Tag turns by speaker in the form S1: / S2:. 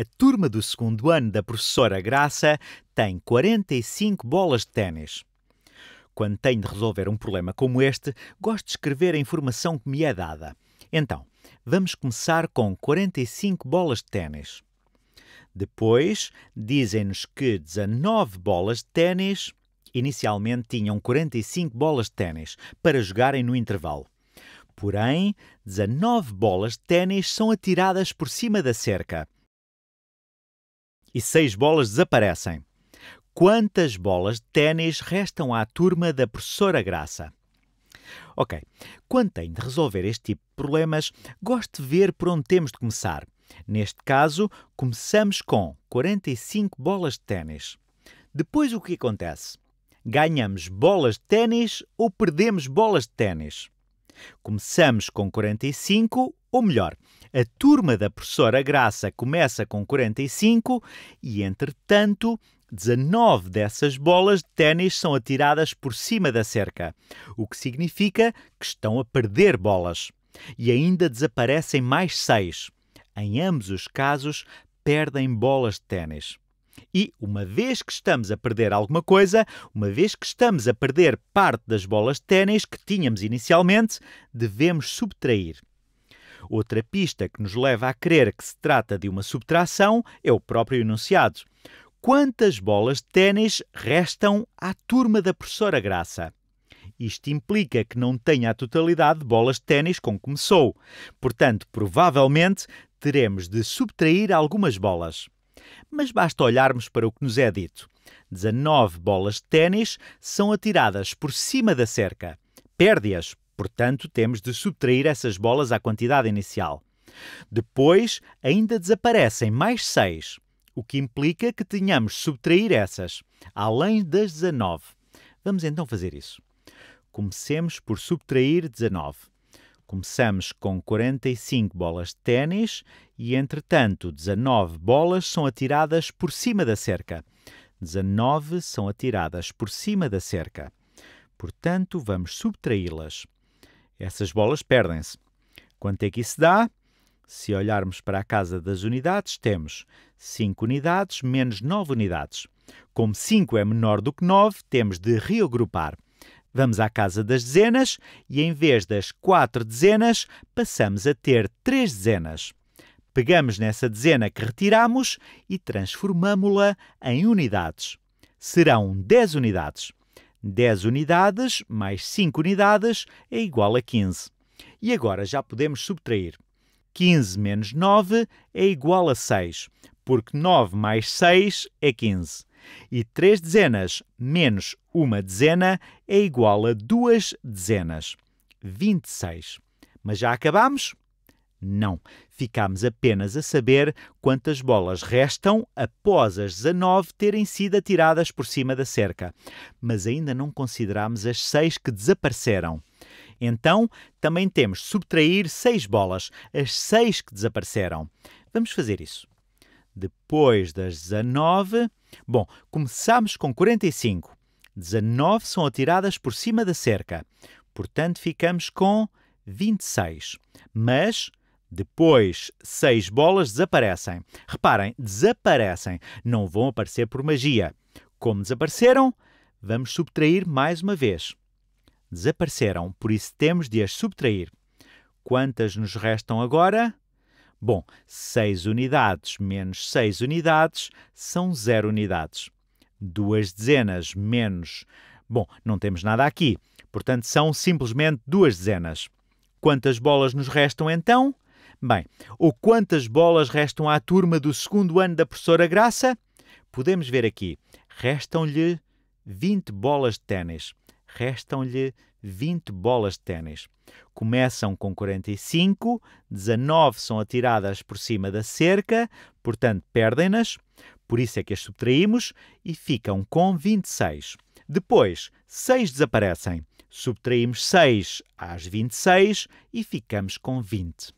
S1: A turma do segundo ano da professora Graça tem 45 bolas de ténis. Quando tenho de resolver um problema como este, gosto de escrever a informação que me é dada. Então, vamos começar com 45 bolas de ténis. Depois, dizem-nos que 19 bolas de ténis inicialmente tinham 45 bolas de ténis para jogarem no intervalo. Porém, 19 bolas de ténis são atiradas por cima da cerca e seis bolas desaparecem. Quantas bolas de ténis restam à turma da professora Graça? Ok, quando tenho de resolver este tipo de problemas, gosto de ver por onde temos de começar. Neste caso, começamos com 45 bolas de ténis. Depois o que acontece? Ganhamos bolas de ténis ou perdemos bolas de ténis? Começamos com 45, ou melhor, a turma da professora Graça começa com 45 e, entretanto, 19 dessas bolas de ténis são atiradas por cima da cerca, o que significa que estão a perder bolas. E ainda desaparecem mais seis. Em ambos os casos, perdem bolas de ténis. E uma vez que estamos a perder alguma coisa, uma vez que estamos a perder parte das bolas de ténis que tínhamos inicialmente, devemos subtrair. Outra pista que nos leva a crer que se trata de uma subtração é o próprio enunciado. Quantas bolas de ténis restam à turma da professora Graça? Isto implica que não tenha a totalidade de bolas de ténis como começou. Portanto, provavelmente teremos de subtrair algumas bolas. Mas basta olharmos para o que nos é dito. 19 bolas de ténis são atiradas por cima da cerca. Perde-as Portanto, temos de subtrair essas bolas à quantidade inicial. Depois, ainda desaparecem mais 6, o que implica que tenhamos de subtrair essas, além das 19. Vamos então fazer isso. Comecemos por subtrair 19. Começamos com 45 bolas de ténis e, entretanto, 19 bolas são atiradas por cima da cerca. 19 são atiradas por cima da cerca. Portanto, vamos subtraí-las. Essas bolas perdem-se. Quanto é que isso dá? Se olharmos para a casa das unidades, temos 5 unidades menos 9 unidades. Como 5 é menor do que 9, temos de reagrupar. Vamos à casa das dezenas e, em vez das 4 dezenas, passamos a ter 3 dezenas. Pegamos nessa dezena que retiramos e transformamos-la em unidades. Serão 10 unidades. 10 unidades mais 5 unidades é igual a 15. E agora já podemos subtrair. 15 menos 9 é igual a 6, porque 9 mais 6 é 15. E 3 dezenas menos 1 dezena é igual a 2 dezenas, 26. Mas já acabamos? Não. Ficámos apenas a saber quantas bolas restam após as 19 terem sido atiradas por cima da cerca, mas ainda não considerámos as 6 que desapareceram. Então, também temos de subtrair 6 bolas, as 6 que desapareceram. Vamos fazer isso. Depois das 19. Bom, começámos com 45. 19 são atiradas por cima da cerca. Portanto, ficamos com 26. Mas depois, seis bolas desaparecem. Reparem, desaparecem. Não vão aparecer por magia. Como desapareceram, vamos subtrair mais uma vez. Desapareceram, por isso temos de as subtrair. Quantas nos restam agora? Bom, 6 unidades menos 6 unidades são 0 unidades. Duas dezenas menos. Bom, não temos nada aqui, portanto são simplesmente duas dezenas. Quantas bolas nos restam então? Bem, ou quantas bolas restam à turma do segundo ano da professora Graça? Podemos ver aqui. Restam-lhe 20 bolas de ténis. Restam-lhe 20 bolas de ténis. Começam com 45, 19 são atiradas por cima da cerca, portanto perdem-nas, por isso é que as subtraímos e ficam com 26. Depois, 6 desaparecem. Subtraímos 6 às 26 e ficamos com 20.